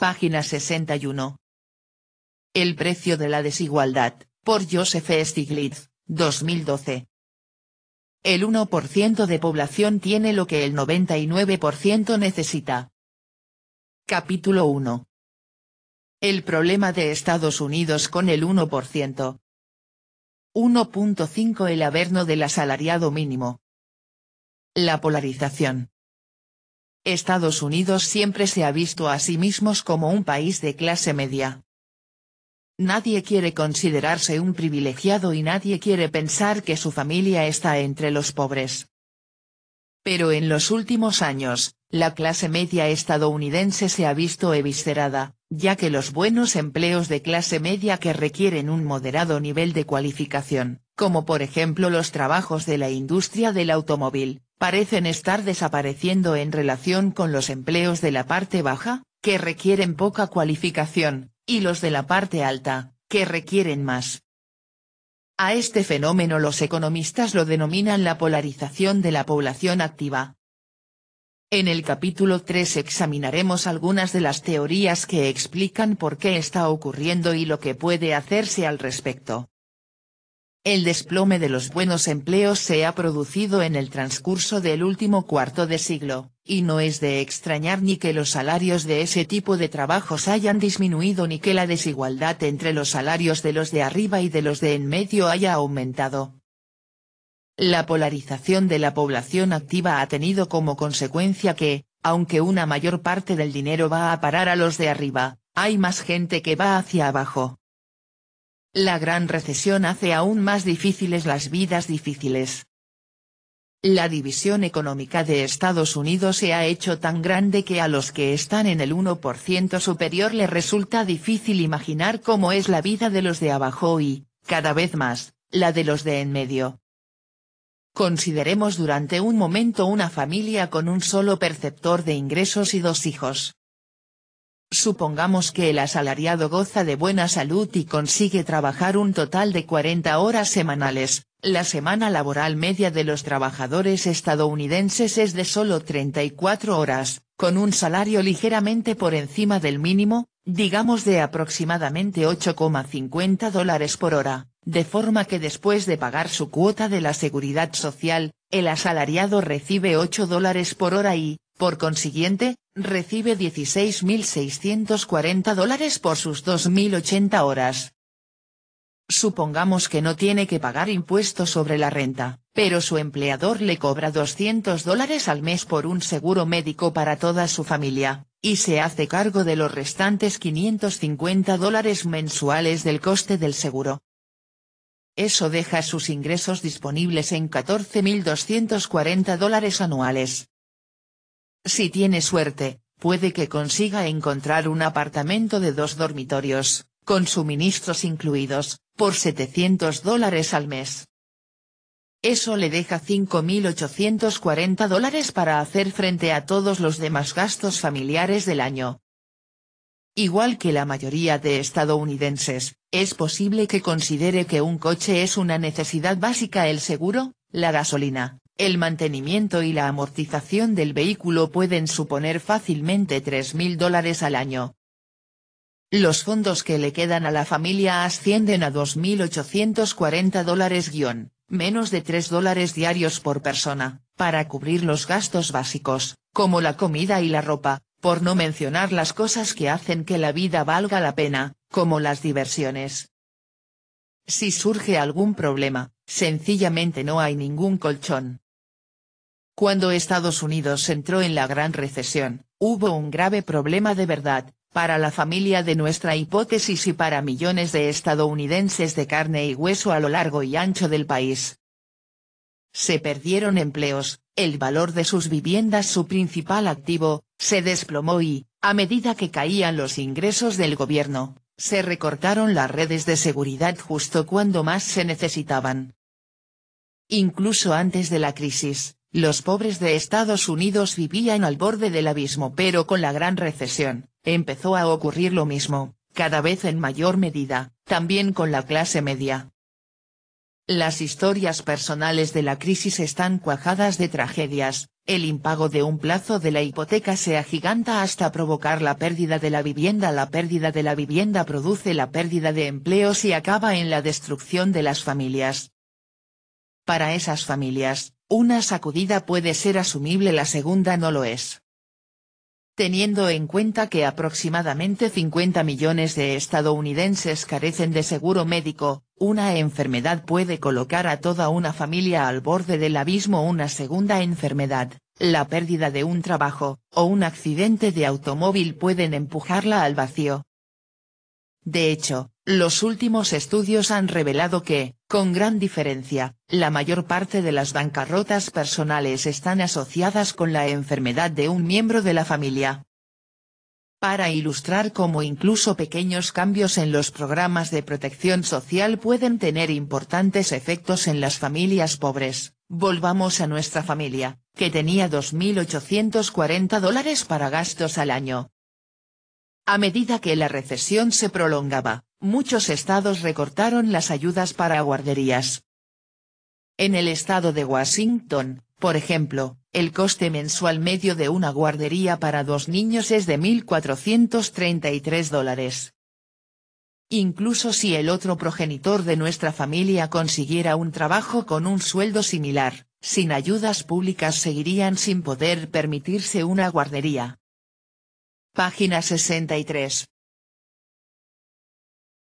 Página 61. El precio de la desigualdad, por Joseph Stiglitz, 2012. El 1% de población tiene lo que el 99% necesita. Capítulo 1. El problema de Estados Unidos con el 1%. 1.5 El averno del asalariado mínimo. La polarización. Estados Unidos siempre se ha visto a sí mismos como un país de clase media. Nadie quiere considerarse un privilegiado y nadie quiere pensar que su familia está entre los pobres. Pero en los últimos años, la clase media estadounidense se ha visto eviscerada, ya que los buenos empleos de clase media que requieren un moderado nivel de cualificación, como por ejemplo los trabajos de la industria del automóvil, parecen estar desapareciendo en relación con los empleos de la parte baja, que requieren poca cualificación, y los de la parte alta, que requieren más. A este fenómeno los economistas lo denominan la polarización de la población activa. En el capítulo 3 examinaremos algunas de las teorías que explican por qué está ocurriendo y lo que puede hacerse al respecto. El desplome de los buenos empleos se ha producido en el transcurso del último cuarto de siglo, y no es de extrañar ni que los salarios de ese tipo de trabajos hayan disminuido ni que la desigualdad entre los salarios de los de arriba y de los de en medio haya aumentado. La polarización de la población activa ha tenido como consecuencia que, aunque una mayor parte del dinero va a parar a los de arriba, hay más gente que va hacia abajo. La gran recesión hace aún más difíciles las vidas difíciles. La división económica de Estados Unidos se ha hecho tan grande que a los que están en el 1% superior les resulta difícil imaginar cómo es la vida de los de abajo y, cada vez más, la de los de en medio. Consideremos durante un momento una familia con un solo perceptor de ingresos y dos hijos. Supongamos que el asalariado goza de buena salud y consigue trabajar un total de 40 horas semanales, la semana laboral media de los trabajadores estadounidenses es de solo 34 horas, con un salario ligeramente por encima del mínimo, digamos de aproximadamente 8,50 dólares por hora, de forma que después de pagar su cuota de la seguridad social, el asalariado recibe 8 dólares por hora y, por consiguiente, Recibe 16.640 dólares por sus 2.080 horas. Supongamos que no tiene que pagar impuestos sobre la renta, pero su empleador le cobra 200 dólares al mes por un seguro médico para toda su familia, y se hace cargo de los restantes 550 dólares mensuales del coste del seguro. Eso deja sus ingresos disponibles en 14.240 dólares anuales, si tiene suerte, puede que consiga encontrar un apartamento de dos dormitorios, con suministros incluidos, por 700 dólares al mes. Eso le deja 5.840 dólares para hacer frente a todos los demás gastos familiares del año. Igual que la mayoría de estadounidenses, es posible que considere que un coche es una necesidad básica el seguro, la gasolina, el mantenimiento y la amortización del vehículo pueden suponer fácilmente 3.000 dólares al año. Los fondos que le quedan a la familia ascienden a 2.840 dólares guión, menos de 3 dólares diarios por persona, para cubrir los gastos básicos, como la comida y la ropa, por no mencionar las cosas que hacen que la vida valga la pena, como las diversiones. Si surge algún problema, sencillamente no hay ningún colchón. Cuando Estados Unidos entró en la gran recesión, hubo un grave problema de verdad, para la familia de nuestra hipótesis y para millones de estadounidenses de carne y hueso a lo largo y ancho del país. Se perdieron empleos, el valor de sus viviendas su principal activo, se desplomó y, a medida que caían los ingresos del gobierno, se recortaron las redes de seguridad justo cuando más se necesitaban. Incluso antes de la crisis, los pobres de Estados Unidos vivían al borde del abismo pero con la gran recesión, empezó a ocurrir lo mismo, cada vez en mayor medida, también con la clase media. Las historias personales de la crisis están cuajadas de tragedias, el impago de un plazo de la hipoteca se agiganta hasta provocar la pérdida de la vivienda. La pérdida de la vivienda produce la pérdida de empleos y acaba en la destrucción de las familias. Para esas familias, una sacudida puede ser asumible la segunda no lo es. Teniendo en cuenta que aproximadamente 50 millones de estadounidenses carecen de seguro médico, una enfermedad puede colocar a toda una familia al borde del abismo una segunda enfermedad, la pérdida de un trabajo, o un accidente de automóvil pueden empujarla al vacío. De hecho, los últimos estudios han revelado que, con gran diferencia, la mayor parte de las bancarrotas personales están asociadas con la enfermedad de un miembro de la familia. Para ilustrar cómo incluso pequeños cambios en los programas de protección social pueden tener importantes efectos en las familias pobres, volvamos a nuestra familia, que tenía 2.840 dólares para gastos al año. A medida que la recesión se prolongaba, muchos estados recortaron las ayudas para guarderías. En el estado de Washington, por ejemplo, el coste mensual medio de una guardería para dos niños es de 1.433 dólares. Incluso si el otro progenitor de nuestra familia consiguiera un trabajo con un sueldo similar, sin ayudas públicas seguirían sin poder permitirse una guardería. Página 63.